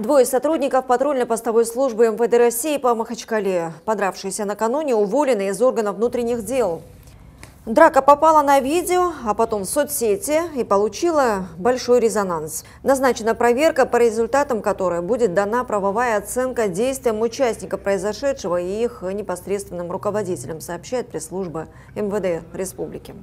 Двое сотрудников патрульно-постовой службы МВД России по Махачкале, подравшиеся накануне, уволены из органов внутренних дел. Драка попала на видео, а потом в соцсети и получила большой резонанс. Назначена проверка, по результатам которой будет дана правовая оценка действиям участников произошедшего и их непосредственным руководителям, сообщает пресс-служба МВД Республики.